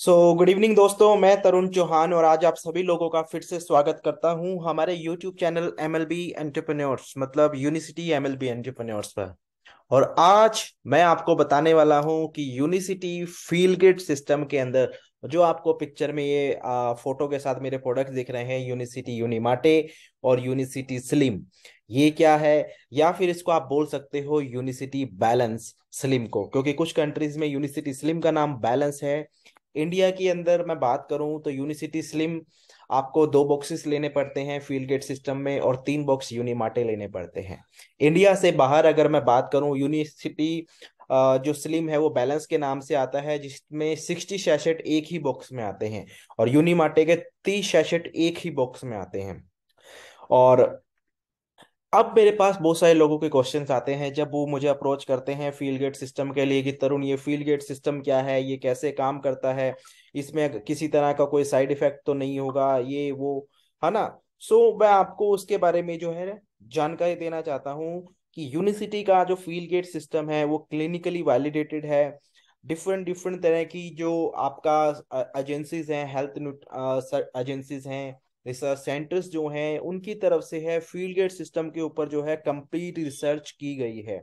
So good evening दोस्तों मैं तरुण चौहान और आज आप सभी लोगों का फिर से स्वागत करता हूं हमारे YouTube channel M L B entrepreneurs मतलब Unicity M L B entrepreneurs पर और आज मैं आपको बताने वाला हूं कि यूनिसिटी फील गिट सिस्टम के अंदर जो आपको पिक्चर में ये आ, फोटो के साथ मेरे प्रोडक्ट दिख रहे हैं यूनिसिटी यूनिमाटे और यूनिसिटी स्लिम ये क्या है या फिर इसको आप बोल सकते हो यूनिसिटी बैलेंस स्लिम को क्योंकि कुछ कंट्रीज में यूनिसिटी स्लिम का नाम बैलेंस है इंडिया के अंदर मैं बात करूं तो यूनिसिटी स्लिम आपको दो बॉक्सेस लेने पड़ते हैं फील्ड गेट सिस्टम में और तीन बॉक्स यूनिमाटे लेने पड़ते हैं इंडिया से बाहर अगर मैं बात करूं यूनिसिटी जो स्लिम है वो बैलेंस के नाम से आता है जिसमें सिक्सटी सैशेट एक ही बॉक्स में आते हैं और यूनिमाटे के तीस सैशेट एक ही बॉक्स में आते हैं और अब मेरे पास बहुत सारे लोगों के क्वेश्चन आते हैं जब वो मुझे अप्रोच करते हैं फील्ड गेट सिस्टम के लिए कि तरुण ये फील्ड गेट सिस्टम क्या है ये कैसे काम करता है इसमें किसी तरह का कोई साइड इफेक्ट तो नहीं होगा ये वो है ना सो so, मैं आपको उसके बारे में जो है जानकारी देना चाहता हूँ कि यूनिसिटी का जो फील्ड गेट सिस्टम है वो क्लिनिकली वैलिडेटेड है डिफरेंट डिफरेंट तरह की जो आपका एजेंसीज हैं हेल्थ एजेंसीज हैं रिसर्च सेंटर्स जो हैं उनकी तरफ से है फील्ड गेट सिस्टम के ऊपर जो है कंप्लीट रिसर्च की गई है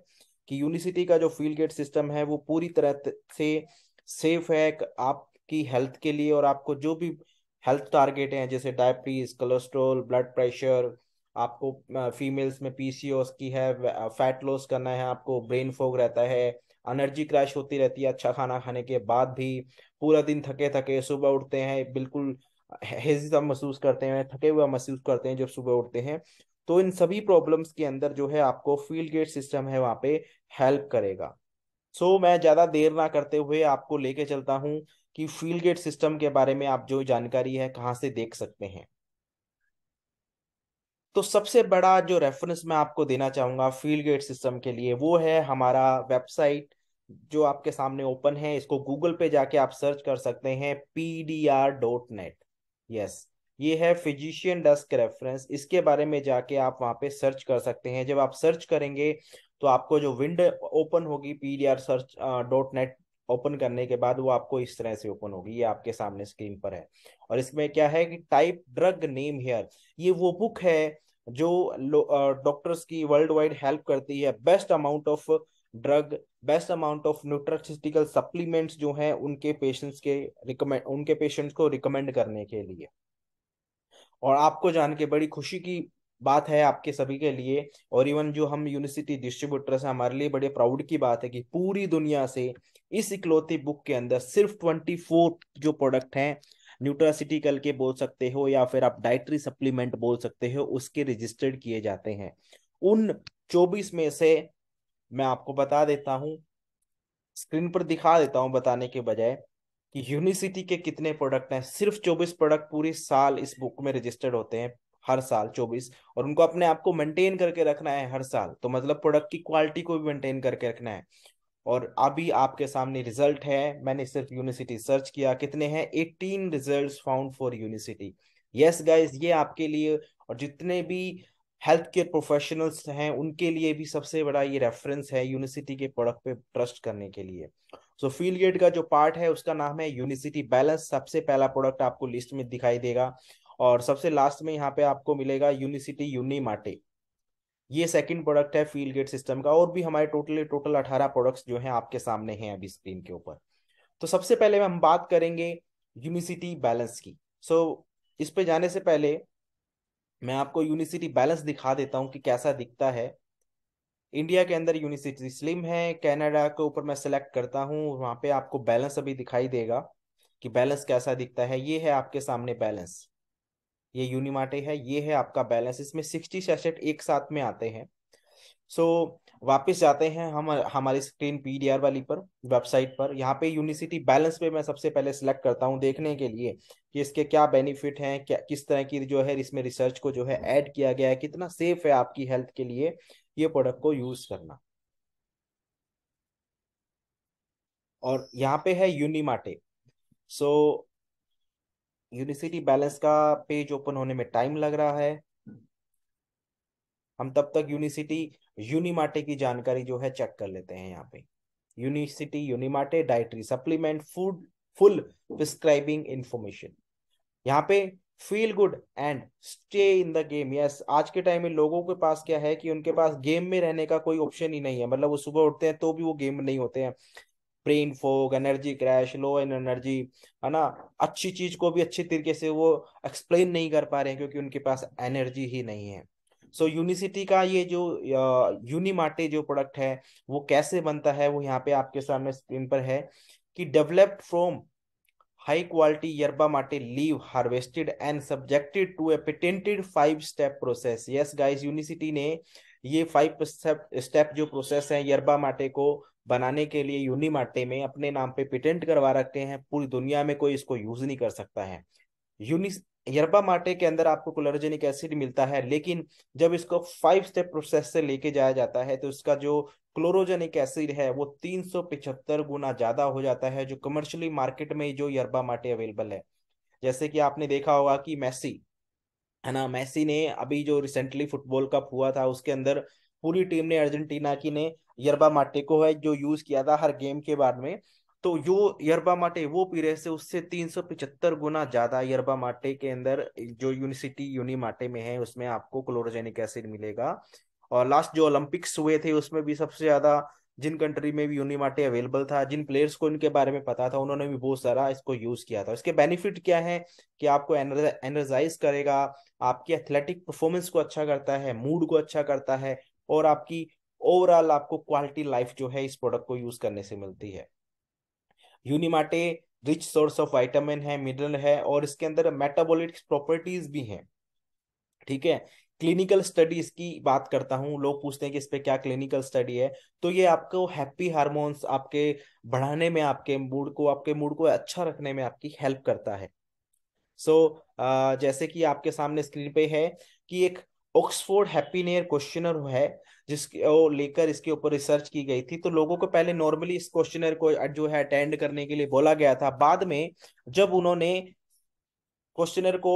कि यूनिवर्सिटी का जो फील्ड गेट सिस्टम है वो पूरी तरह से सेफ है आपकी हेल्थ के लिए और आपको जो भी हेल्थ टारगेट हैं जैसे डायबिटीज कोलेस्ट्रोल ब्लड प्रेशर आपको फीमेल्स में पीसीओस की है फैट लॉस करना है आपको ब्रेन फोग रहता है एनर्जी क्रैश होती रहती है अच्छा खाना खाने के बाद भी पूरा दिन थके थके सुबह उठते हैं बिल्कुल हेजिता महसूस करते हैं थके हुए महसूस करते हैं जब सुबह उठते हैं तो इन सभी प्रॉब्लम्स के अंदर जो है आपको फील्ड गेट सिस्टम है वहां पे हेल्प करेगा सो so, मैं ज़्यादा देर ना करते हुए आपको लेके चलता हूँ कि फील्ड गेट सिस्टम के बारे में आप जो जानकारी है कहाँ से देख सकते हैं तो सबसे बड़ा जो रेफरेंस मैं आपको देना चाहूंगा फील्ड गेट सिस्टम के लिए वो है हमारा वेबसाइट जो आपके सामने ओपन है इसको गूगल पे जाके आप सर्च कर सकते हैं P D R dot net yes ये है फिजिशियन डस्क रेफरेंस इसके बारे में जाके आप वहां पे सर्च कर सकते हैं जब आप सर्च करेंगे तो आपको जो विंडो ओपन होगी P D R search dot net open करने के बाद वो आपको इस तरह से ओपन होगी ये आपके सामने स्क्रीन पर है और इसमें क्या है कि टाइप ड्रग नेम हेयर ये वो बुक है जो डॉक्टर्स की वर्ल्ड वाइड हेल्प करती है best amount of drug best amount of nutraceutical supplements जो हैं उनके पेशेंट्स के रिकमेंड उनके पेशेंट्स को रिकमेंड करने के लिए और आपको जान के बड़ी खुशी की बात है आपके सभी के लिए और इवन जो हम यूनिवर्सिटी डिस्ट्रीब्यूटर्स हैं हमारे लिए बड़े प्राउड की बात है कि पूरी दुनिया से इस इकलौती बुक के अंदर सिर्फ ट्वेंटी फोर जो प्रोडक्ट हैं न्यूट्रासिटिकल के बोल सकते हो या फिर आप डाइटरी सप्लीमेंट बोल सकते हो उसके रजिस्टर्ड किए जाते हैं उन चौबीस में से मैं आपको बता देता हूँ स्क्रीन पर दिखा देता हूँ बताने के बजाय कि यूनिसिटी के कितने प्रोडक्ट हैं सिर्फ चौबीस प्रोडक्ट पूरे साल इस बुक में रजिस्टर्ड होते हैं हर साल चौबीस और उनको अपने आप को मेंटेन करके रखना है हर साल तो मतलब प्रोडक्ट की क्वालिटी को भी मेंटेन करके रखना है और अभी आपके सामने रिजल्ट है मैंने सिर्फ यूनिसिटी सर्च किया कितने हैं eighteen result found for Unicity yes guys ये आपके लिए और जितने भी हेल्थ केयर प्रोफेशनल्स हैं उनके लिए भी सबसे बड़ा ये रेफरेंस है यूनिसिटी के प्रोडक्ट पे ट्रस्ट करने के लिए सो फील्ड गेट का जो पार्ट है उसका नाम है यूनिसिटी बैलेंस सबसे पहला प्रोडक्ट आपको लिस्ट में दिखाई देगा और सबसे लास्ट में यहाँ पे आपको मिलेगा यूनिसिटी यूनिमाटे ये सेकंड प्रोडक्ट है फील्ड गेट सिस्टम का और भी हमारे टोटल टोटल अठारह प्रोडक्ट्स जो हैं आपके सामने हैं अभी स्क्रीन के ऊपर तो सबसे पहले हम बात करेंगे यूनिसिटी बैलेंस की सो so, इस पे जाने से पहले मैं आपको यूनिसिटी बैलेंस दिखा देता हूँ कि कैसा दिखता है इंडिया के अंदर यूनिसिटी स्लिम है कनाडा के ऊपर मैं सेलेक्ट करता हूँ वहाँ पे आपको बैलेंस अभी दिखाई देगा कि बैलेंस कैसा दिखता है ये है आपके सामने बैलेंस ये यूनिमाटे है ये है आपका बैलेंस इसमें सिक्सटी सेसेट एक साथ में आते हैं सो so, वापस जाते हैं हम हमारी स्क्रीन पीडीआर वाली पर वेबसाइट पर यहाँ पे यूनिसिटी बैलेंस पे मैं सबसे पहले सिलेक्ट करता हूँ देखने के लिए कि इसके क्या बेनिफिट हैं क्या किस तरह की जो है इसमें रिसर्च को जो है ऐड किया गया है कितना सेफ है आपकी हेल्थ के लिए ये प्रोडक्ट को यूज करना और यहाँ पे है यूनिमाटे सो यूनिसिटी बैलेंस का पेज ओपन होने में टाइम लग रहा है हम तब तक यूनिसिटी यूनिमाटे की जानकारी जो है चेक कर लेते हैं यहाँ पे Unicity Unimate dietary supplement food full prescribing information यहाँ पे feel good and stay in the game yes आज के टाइम में लोगों के पास क्या है कि उनके पास गेम में रहने का कोई ऑप्शन ही नहीं है मतलब वो सुबह उठते हैं तो भी वो गेम नहीं होते हैं brain fog energy crash low in energy है ना अच्छी चीज को भी अच्छे तरीके से वो एक्सप्लेन नहीं कर पा रहे हैं क्योंकि उनके पास एनर्जी ही नहीं है सो so, यूनिसिटी का ये जो यूनिमाटे जो प्रोडक्ट है वो कैसे बनता है वो यहाँ पे आपके सामने स्क्रीन पर है कि developed from high quality yerba mate leave harvested and subjected to a patented five step process yes guys Unicity ने ये फाइव स्टेप जो प्रोसेस है यरबा माटे को बनाने के लिए यूनिमाटे में अपने नाम पे पेटेंट करवा रखते हैं पूरी दुनिया में कोई इसको यूज नहीं कर सकता है यूनि यरबा माटे के अंदर आपको कोलर्जेनिक एसिड मिलता है लेकिन जब इसको फाइव स्टेप प्रोसेस से लेके जाया जाता है तो इसका जो क्लोरोजेनिक एसिड है वो तीन गुना ज्यादा हो जाता है जो कमर्शियली मार्केट में जो यरबा माटे अवेलेबल है जैसे कि आपने देखा होगा कि मैसी है ना मैसी ने अभी जो रिसेंटली फुटबॉल कप हुआ था उसके अंदर पूरी टीम ने अर्जेंटीना की ने यरबा माटे को है जो यूज किया था हर गेम के बाद में तो यो यरबा माटे वो पी रहे से उससे तीन सौ पिछहत्तर गुना ज्यादा यरबा माटे के अंदर जो यूनिसिटी यूनि माटे में है उसमें आपको क्लोरोजेनिक एसिड मिलेगा और लास्ट जो ओलंपिक्स हुए थे उसमें भी सबसे ज्यादा जिन कंट्री में भी यूनिमाटे माटे अवेलेबल था जिन प्लेयर्स को इनके बारे में पता था उन्होंने भी बहुत सारा इसको यूज किया था इसके बेनिफिट क्या है कि आपको एनर्जाइज करेगा आपकी एथलेटिक परफॉर्मेंस को अच्छा करता है मूड को अच्छा करता है और आपकी ओवरऑल आपको क्वालिटी लाइफ जो है इस प्रोडक्ट को यूज करने से मिलती है Unimate rich source of vitamin है मिनरल है और इसके अंदर मेटाबॉलिक प्रॉपर्टीज भी हैं ठीक है क्लिनिकल स्टडीज की बात करता हूँ लोग पूछते हैं कि इस पे क्या क्लिनिकल स्टडी है तो ये आपको हैप्पी हार्मोन्स आपके बढ़ाने में आपके मूड को आपके मूड को अच्छा रखने में आपकी हेल्प करता है सो so, जैसे कि आपके सामने स्क्रीन पे है कि एक ऑक्सफोर्ड हैप्पी नेयर क्वेश्चनर है जिसके वो लेकर इसके ऊपर रिसर्च की गई थी तो लोगों को पहले नॉर्मली इस क्वेश्चनर को जो है अटेंड करने के लिए बोला गया था बाद में जब उन्होंने क्वेश्चनर को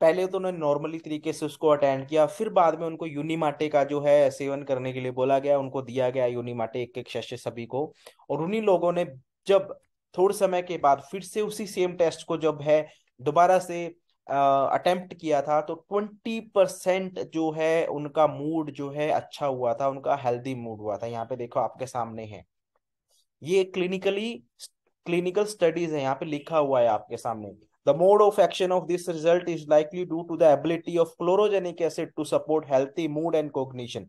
पहले तो उन्होंने नॉर्मली तरीके से उसको अटेंड किया फिर बाद में उनको यूनिमाटे का जो है सेवन करने के लिए बोला गया उनको दिया गया यूनिमाटे एक एक शस्य सभी को और उन्हीं लोगों ने जब थोड़े समय के बाद फिर से उसी सेम टेस्ट को जब है दोबारा से अटेम्प्ट किया था तो ट्वेंटी परसेंट जो है उनका मूड जो है अच्छा हुआ था उनका हेल्दी मूड हुआ था यहाँ पे देखो आपके सामने है ये क्लिनिकली क्लिनिकल स्टडीज है यहाँ पे लिखा हुआ है आपके सामने the mode of action of this result is likely due to the ability of chlorogenic acid to support healthy mood and cognition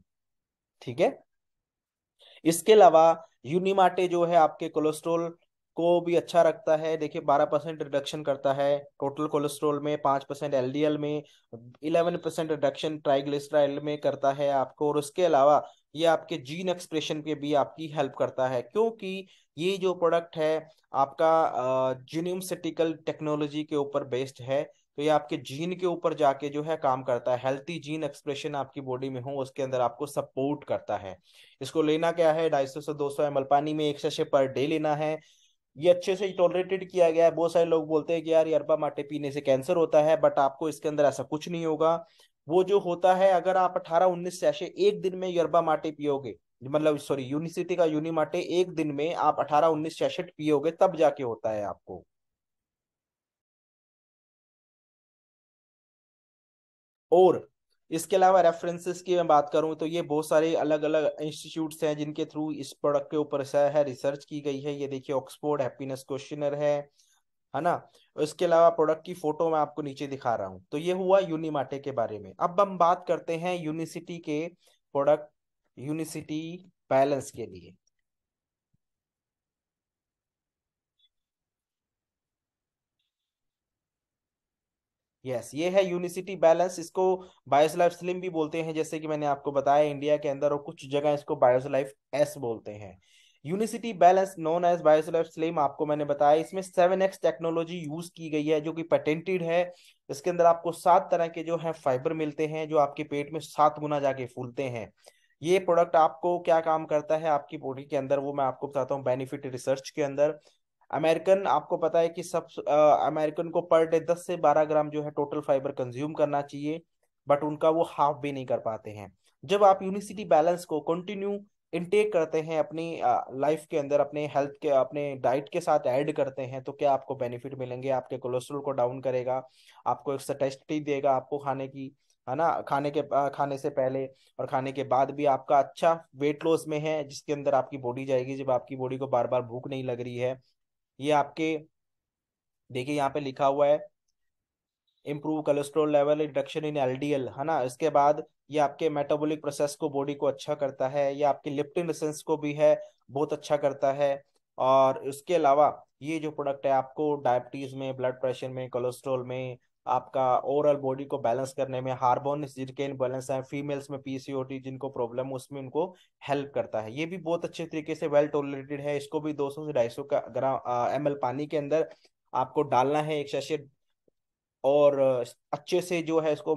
ठीक है इसके अलावा यूनिमाटे जो है आपके कोलेस्ट्रोल को भी अच्छा रखता है देखिए बारह परसेंट रिडक्शन करता है टोटल कोलेस्ट्रोल में पांच परसेंट एल डी एल में इलेवन परसेंट रिडक्शन ट्राइग्लिसराइड में करता है आपको और उसके अलावा ये आपके जीन एक्सप्रेशन पे भी आपकी हेल्प करता है क्योंकि ये जो प्रोडक्ट है आपका जीनियमसेटिकल टेक्नोलॉजी के ऊपर बेस्ड है तो ये आपके जीन के ऊपर जाके जो है काम करता है हेल्थी जीन एक्सप्रेशन आपकी बॉडी में हो उसके अंदर आपको सपोर्ट करता है इसको लेना क्या है ढाई सौ से दो सौ एम पानी में एक सशे पर डे लेना है ये अच्छे से टॉलरेटेड किया गया है बहुत सारे लोग बोलते हैं कि यार यरबा माटे पीने से कैंसर होता है बट आपको इसके अंदर ऐसा कुछ नहीं होगा वो जो होता है अगर आप अठारह उन्नीस सैशे एक दिन में यरबा माटे पियोगे मतलब सॉरी यूनिसिटी का यूनि माटे एक दिन में आप अठारह उन्नीस सैशेट पियोगे तब जाके होता है आपको और इसके अलावा रेफरेंसेस की मैं बात करूं तो ये बहुत सारे अलग अलग इंस्टीट्यूट्स हैं जिनके थ्रू इस प्रोडक्ट के ऊपर है रिसर्च की गई है ये देखिए ऑक्सफोर्ड हैप्पीनेस क्वेश्चनर है है ना इसके अलावा प्रोडक्ट की फोटो मैं आपको नीचे दिखा रहा हूँ तो ये हुआ यूनिमाटे के बारे में अब हम बात करते हैं यूनिसिटी के प्रोडक्ट यूनिसिटी बैलेंस के लिए यस ये है यूनिसिटी बैलेंस इसको बायोसलाइफ स्लिम भी बोलते हैं जैसे कि मैंने आपको बताया इंडिया के अंदर और कुछ जगह इसको बायोसलाइफ एस बोलते हैं Unicity balance known as BiosLife slim आपको मैंने बताया इसमें सेवन एक्स टेक्नोलॉजी यूज की गई है जो कि पेटेंटेड है इसके अंदर आपको सात तरह के जो है फाइबर मिलते हैं जो आपके पेट में सात गुना जाके फूलते हैं ये प्रोडक्ट आपको क्या काम करता है आपकी बॉडी के अंदर वो मैं आपको बताता हूँ बेनिफिट रिसर्च के अंदर अमेरिकन आपको पता है कि सब अमेरिकन को पर डे दस से बारह ग्राम जो है टोटल फाइबर कंज्यूम करना चाहिए बट उनका वो हाफ भी नहीं कर पाते हैं जब आप यूनिसिटी बैलेंस को कंटिन्यू इनटेक करते हैं अपनी लाइफ के अंदर अपने हेल्थ के अपने डाइट के साथ ऐड करते हैं तो क्या आपको बेनिफिट मिलेंगे आपके कोलेस्ट्रोल को डाउन करेगा आपको एक स्टेस्टी देगा आपको खाने की है ना खाने के खाने से पहले और खाने के बाद भी आपका अच्छा वेट लॉस में है जिसके अंदर आपकी बॉडी जाएगी जब आपकी बॉडी को बार बार भूख नहीं लग रही है ये आपके देखिए यहाँ पे लिखा हुआ है improve cholesterol level induction in LDL है ना इसके बाद ये आपके मेटाबॉलिक प्रोसेस को बॉडी को अच्छा करता है ये आपके लिप्टिन रिसेंस को भी है बहुत अच्छा करता है और इसके अलावा ये जो प्रोडक्ट है आपको डायबिटीज में ब्लड प्रेशर में कोलेस्ट्रोल में आपका ओवरऑल बॉडी को बैलेंस करने में हार्बोन जिनके इनबैलेंस है फीमेल्स में पीसीओटी जिनको प्रॉब्लम है उसमें उनको हेल्प करता है ये भी बहुत अच्छे तरीके से वेल टोलरेटेड है इसको भी 200 से 250 का ग्राम एम पानी के अंदर आपको डालना है एक सैशे और अच्छे से जो है इसको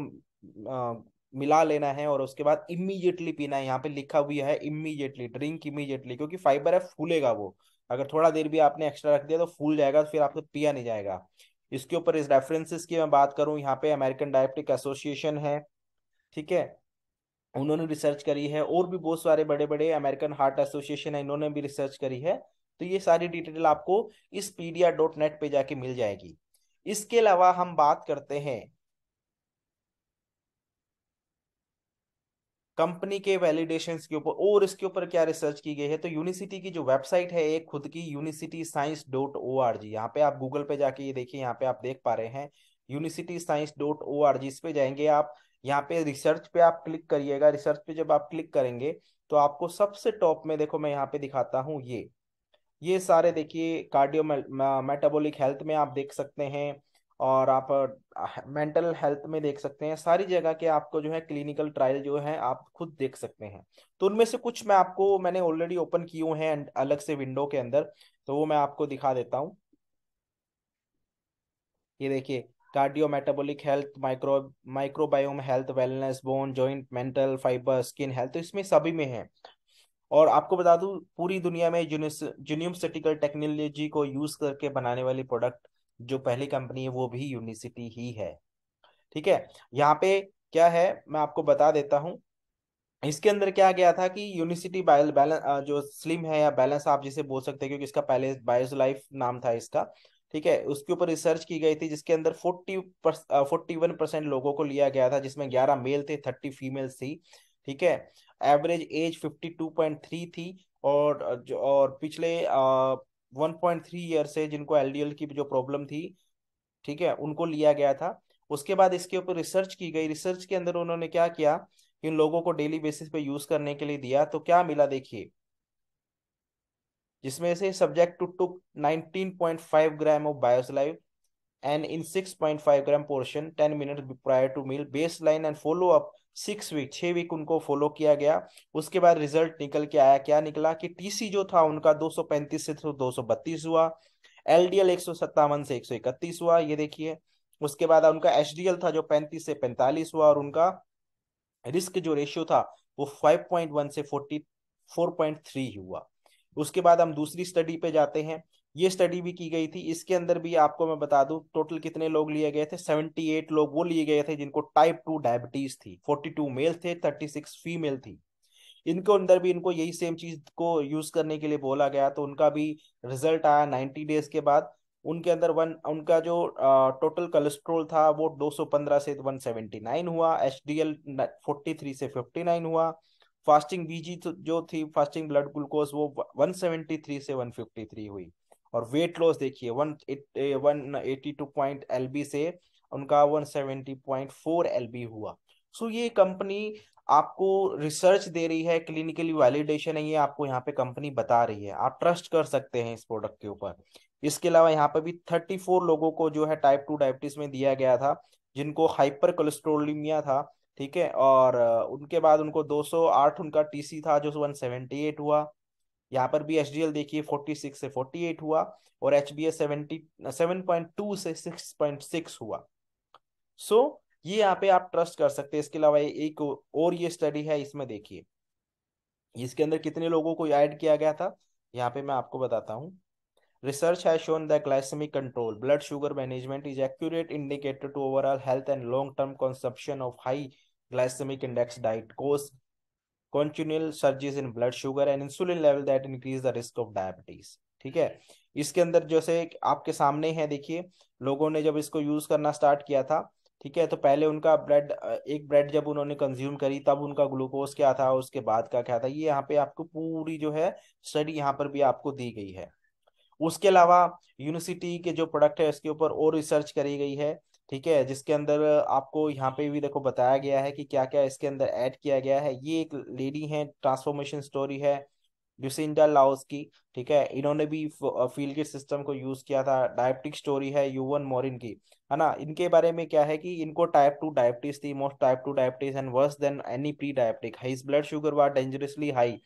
आ, मिला लेना है और उसके बाद इमीजिएटली पीना है यहाँ पे लिखा हुआ है इमीजिएटली ड्रिंक इमीजिएटली क्योंकि फाइबर है फूलेगा वो अगर थोड़ा देर भी आपने एक्स्ट्रा रख दिया तो फूल जाएगा तो फिर आपको पिया नहीं जाएगा इसके ऊपर इस रेफरेंसेस की मैं बात करूं यहाँ पे अमेरिकन डायबिटिक एसोसिएशन है ठीक है उन्होंने रिसर्च करी है और भी बहुत सारे बड़े बड़े अमेरिकन हार्ट एसोसिएशन है इन्होंने भी रिसर्च करी है तो ये सारी डिटेल आपको इस पीडिया डॉट नेट पर जाके मिल जाएगी इसके अलावा हम बात करते हैं कंपनी के वैलिडेशन के ऊपर और इसके ऊपर क्या रिसर्च की गई है तो यूनिसिटी की जो वेबसाइट है एक खुद की Unicity science dot O R G यहाँ पे आप गूगल पे जाके ये देखिए यहाँ पे आप देख पा रहे हैं Unicity science dot O R G इस पे जाएंगे आप यहाँ पे रिसर्च पे आप क्लिक करिएगा रिसर्च पे जब आप क्लिक करेंगे तो आपको सबसे टॉप में देखो मैं यहाँ पे दिखाता हूँ ये ये सारे देखिए कार्डियो मेटाबोलिक हेल्थ में आप देख सकते हैं और आप मेंटल हेल्थ में देख सकते हैं सारी जगह के आपको जो है क्लिनिकल ट्रायल जो है आप खुद देख सकते हैं तो उनमें से कुछ मैं आपको मैंने ऑलरेडी ओपन किए हैं अलग से विंडो के अंदर तो वो मैं आपको दिखा देता हूँ ये देखिए cardio metabolic health micro microbiome health wellness bone joint mental fibre skin health तो इसमें सभी में है और आपको बता दूं पूरी दुनिया में जूनियम टेक्नोलॉजी को यूज करके बनाने वाली प्रोडक्ट जो पहली कंपनी है वो भी यूनिसिटी ही है ठीक है यहाँ पे क्या है मैं आपको बता देता हूँ इसके अंदर क्या गया था कि यूनिसिटी बैलेंस जो स्लिम है या बैलेंस आप जिसे बोल सकते हैं क्योंकि इसका पहले बायोज लाइफ नाम था इसका ठीक है उसके ऊपर रिसर्च की गई थी जिसके अंदर फोर्टी फोर्टी वन परसेंट लोगों को लिया गया था जिसमें ग्यारह मेल थे थर्टी फीमेल थी ठीक है average age fifty two point three थी और जो और पिछले वन पॉइंट थ्री ईयर से जिनको एलडीएल की जो प्रॉब्लम थी ठीक है उनको लिया गया था उसके बाद इसके ऊपर रिसर्च की गई रिसर्च के अंदर उन्होंने क्या किया इन लोगों को डेली बेसिस पे यूज करने के लिए दिया तो क्या मिला देखिए जिसमें से subject two point five gram of BiosLife and in 6.5 gram portion 10 minutes prior to meal baseline and follow up six week छः वीक उनको फॉलो किया गया उसके बाद रिजल्ट निकल के आया क्या निकला कि टीसी जो था उनका 235 से तो दो सौ बत्तीस हुआ एल एक सौ सत्तावन से एक सौ इकतीस हुआ ये देखिए उसके बाद उनका एचडीएल था जो पैंतीस से पैंतालीस हुआ और उनका रिस्क जो रेशियो था वो 5.1 से 44.3 हुआ उसके बाद हम दूसरी स्टडी पे जाते हैं ये स्टडी भी की गई थी इसके अंदर भी आपको मैं बता दूं टोटल कितने लोग लिए गए थे 78 लोग वो लिए गए थे जिनको टाइप टू डायबिटीज थी 42 मेल थे 36 फीमेल थी इनके अंदर भी इनको यही सेम चीज को यूज करने के लिए बोला गया तो उनका भी रिजल्ट आया नाइन्टी डेज के बाद उनके अंदर वन उनका जो आ, टोटल कोलेस्ट्रोल था वो 215 से 179 हुआ एच डी एल फोर्टी से 59 हुआ फास्टिंग बीजी जो थी फास्टिंग ब्लड ग्लूकोज वो 173 से 153 हुई और वेट लॉस देखिए one one eighty two point L B से उनका one seventy point four L B हुआ सो ये कंपनी आपको रिसर्च दे रही है क्लिनिकली वैलिडेशन है ये आपको यहाँ पे कंपनी बता रही है आप ट्रस्ट कर सकते हैं इस प्रोडक्ट के ऊपर इसके अलावा यहाँ पे भी थर्टी फोर लोगों को जो है टाइप टू डायबिटीज में दिया गया था जिनको हाइपर कोलेस्ट्रोलिमिया था ठीक है और उनके बाद उनको 208 उनका टीसी था जो 178 हुआ यहाँ पर भी एच देखिए 46 से 48 हुआ और एच बी एस से 6.6 हुआ सो so, ये यहाँ पे आप ट्रस्ट कर सकते हैं इसके अलावा एक और ये स्टडी है इसमें देखिए इसके अंदर कितने लोगों को ऐड किया गया था यहाँ पे मैं आपको बताता हूँ रिसर्च है shown the glycemic control blood sugar management is accurate indicator to overall health and long term consumption of high glycemic index diet causes continual surges in blood sugar and insulin level that increase the risk of diabetes ठीक है इसके अंदर जैसे आपके सामने है देखिए लोगों ने जब इसको यूज करना स्टार्ट किया था ठीक है तो पहले उनका ब्रेड एक ब्रेड जब उन्होंने कंज्यूम करी तब उनका ग्लूकोज क्या था उसके बाद का क्या था ये यहाँ पे आपको पूरी जो है स्टडी यहाँ पर भी आपको दी गई है उसके अलावा यूनिवर्सिटी के जो प्रोडक्ट है उसके ऊपर और रिसर्च करी गई है ठीक है जिसके अंदर आपको यहाँ पे भी देखो बताया गया है कि क्या क्या इसके अंदर ऐड किया गया है ये एक लेडी है ट्रांसफॉर्मेशन स्टोरी है ल्यूसिंडा लाउस की ठीक है इन्होंने भी फील्ड सिस्टम को यूज किया था डायबिटिक स्टोरी है यूवन मोरिन की है ना इनके बारे में क्या है कि इनको टाइप टू डायबिटीज थी most type two diabetes and worse than any pre diabetic high blood sugar was dangerously high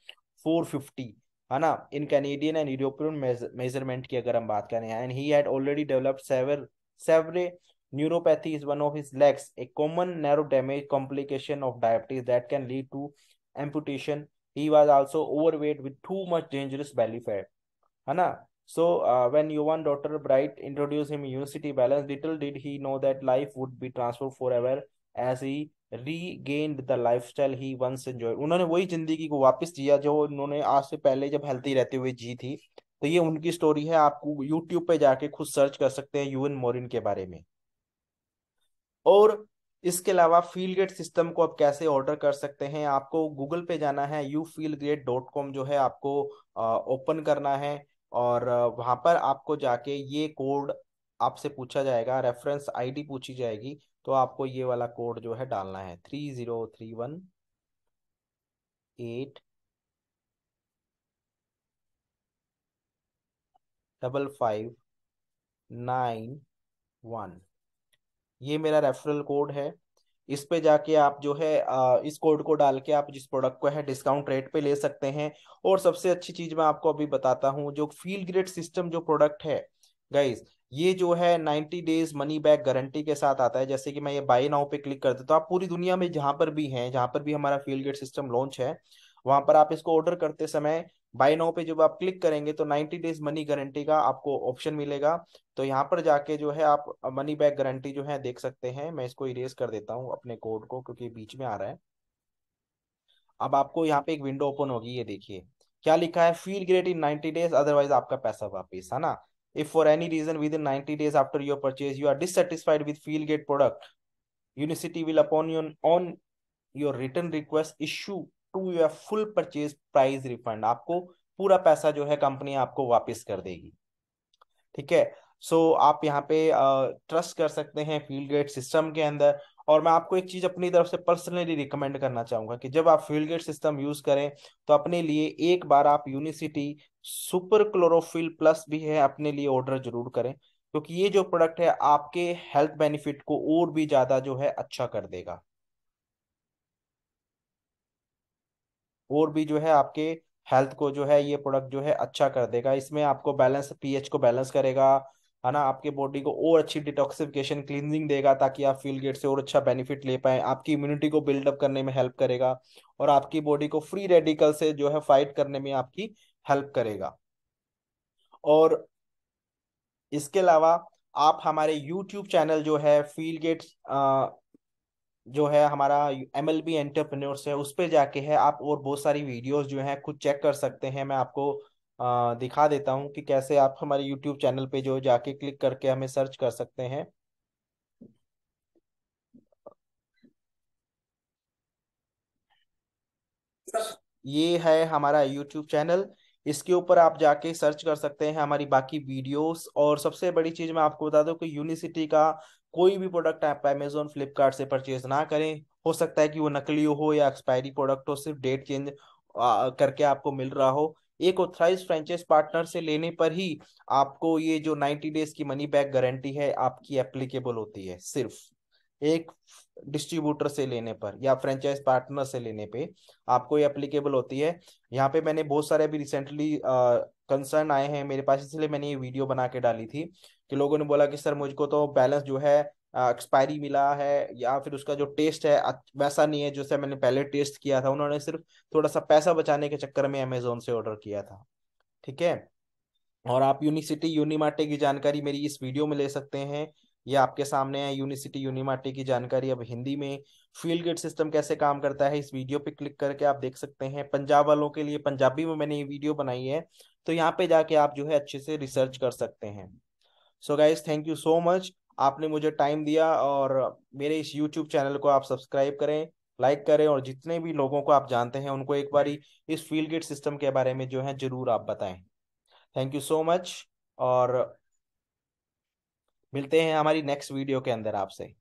four fifty है ना in Canadian and European measurement की अगर हम बात करें and he had already developed severe severe Neuropathy is one of his legs, a common narrow damage complication of diabetes that can lead to amputation. He was also overweight with too much dangerous belly fat. Hana. So uh, when Johan Dr. Bright introduced him university balance, little did he know that life would be transformed forever as he regained the lifestyle he once enjoyed. unhone wahi zindagi ko wapas जिया jo unhone aaj se pehle jab healthy rehte hue जी thi to ye unki story hai आपको youtube pe jaake khud search kar sakte hain यूएन morin ke bare mein और इसके अलावा feel great system को आप कैसे ऑर्डर कर सकते हैं आपको गूगल पे जाना है you feel great dot com जो है आपको ओपन करना है और वहाँ पर आपको जाके ये कोड आपसे पूछा जाएगा रेफरेंस आईडी पूछी जाएगी तो आपको ये वाला कोड जो है डालना है three zero three one eight double five nine one ये मेरा रेफरल कोड है इस पे जाके आप जो है इस कोड को डाल के आप जिस प्रोडक्ट को है डिस्काउंट रेट पे ले सकते हैं और सबसे अच्छी चीज मैं आपको अभी बताता हूँ जो फील ग्रेड सिस्टम जो प्रोडक्ट है गाइज ये जो है 90 डेज मनी बैक गारंटी के साथ आता है जैसे कि मैं ये बाय नाउ पे क्लिक कर देता हूँ तो आप पूरी दुनिया में जहां पर भी हैं जहां पर भी हमारा फील्ड ग्रेड सिस्टम लॉन्च है वहां पर आप इसको ऑर्डर करते समय बाय नाउ पे जब आप क्लिक करेंगे तो 90 डेज मनी गारंटी का आपको ऑप्शन मिलेगा तो यहाँ पर जाके जो है आप मनी बैक गारंटी जो है देख सकते हैं मैं इसको इरेज कर देता हूँ अपने कोड को क्योंकि बीच में आ रहा है अब आपको यहाँ पे एक विंडो ओपन होगी ये देखिए क्या लिखा है feel great in ninety days otherwise आपका पैसा वापिस है ना if for any reason within ninety days after your purchase you are dissatisfied with feel great product university will upon your on your return request issue to your full purchase price refund आपको पूरा पैसा जो है company आपको वापस कर देगी ठीक है सो so, आप यहाँ पे ट्रस्ट कर सकते हैं फील्ड गेट सिस्टम के अंदर और मैं आपको एक चीज अपनी तरफ से पर्सनली रिकमेंड करना चाहूंगा कि जब आप फील्ड गेट सिस्टम यूज करें तो अपने लिए एक बार आप यूनिसिटी सुपर क्लोरोफिल प्लस भी है अपने लिए ऑर्डर जरूर करें क्योंकि तो ये जो प्रोडक्ट है आपके हेल्थ बेनिफिट को और भी ज्यादा जो है अच्छा कर देगा और भी जो है आपके हेल्थ को जो है ये प्रोडक्ट जो है अच्छा कर देगा इसमें आपको बैलेंस पीएच को बैलेंस करेगा है ना आपके बॉडी को और अच्छी डिटॉक्सिफिकेशन क्लींजिंग देगा ताकि आप फील गेट से और अच्छा बेनिफिट ले पाए आपकी इम्यूनिटी को बिल्डअप करने में हेल्प करेगा और आपकी बॉडी को फ्री रेडिकल से जो है फाइट करने में आपकी हेल्प करेगा और इसके अलावा आप हमारे यूट्यूब चैनल जो है फील गेट जो है हमारा एम एल बी एंटरप्रेन्योर्स है उस पर जाके है आप और बहुत सारी वीडियोस जो है खुद चेक कर सकते हैं मैं आपको आ, दिखा देता हूँ कि कैसे आप हमारे यूट्यूब चैनल पे जो जाके क्लिक करके हमें सर्च कर सकते हैं ये है हमारा यूट्यूब चैनल इसके ऊपर आप जाके सर्च कर सकते हैं हमारी बाकी वीडियोस और सबसे बड़ी चीज़ मैं आपको बता दूं कि यूनिसिटी का कोई भी प्रोडक्ट आप अमेजोन फ्लिपकार्ट से परचेज ना करें हो सकता है कि वो नकली हो या एक्सपायरी प्रोडक्ट हो सिर्फ डेट चेंज करके आपको मिल रहा हो एक ऑथराइज फ्रेंचाइज पार्टनर से लेने पर ही आपको ये जो नाइन्टी डेज की मनी बैक गारंटी है आपकी एप्लीकेबल होती है सिर्फ एक डिस्ट्रीब्यूटर से लेने पर या फ्रेंचाइज पार्टनर से लेने पे आपको ये एप्लीकेबल होती है यहाँ पे मैंने बहुत सारे अभी रिसेंटली कंसर्न आए हैं मेरे पास इसलिए मैंने ये वीडियो बना के डाली थी कि लोगों ने बोला कि सर मुझको तो बैलेंस जो है एक्सपायरी मिला है या फिर उसका जो टेस्ट है वैसा नहीं है जैसे मैंने पहले टेस्ट किया था उन्होंने सिर्फ थोड़ा सा पैसा बचाने के चक्कर में अमेजोन से ऑर्डर किया था ठीक है और आप यूनिसिटी यूनिमाटे की जानकारी मेरी इस वीडियो में ले सकते हैं ये आपके सामने है यूनिसिटी यूनिमाटे की जानकारी अब हिंदी में फील्ड गेट सिस्टम कैसे काम करता है इस वीडियो पे क्लिक करके आप देख सकते हैं पंजाब वालों के लिए पंजाबी में मैंने ये वीडियो बनाई है तो यहाँ पे जाके आप जो है अच्छे से रिसर्च कर सकते हैं so guys thank you so much आपने मुझे टाइम दिया और मेरे इस यूट्यूब चैनल को आप सब्सक्राइब करें लाइक करें और जितने भी लोगों को आप जानते हैं उनको एक बारी इस फील्ड गेट सिस्टम के बारे में जो है जरूर आप बताएं थैंक यू सो मच और मिलते हैं हमारी नेक्स्ट वीडियो के अंदर आपसे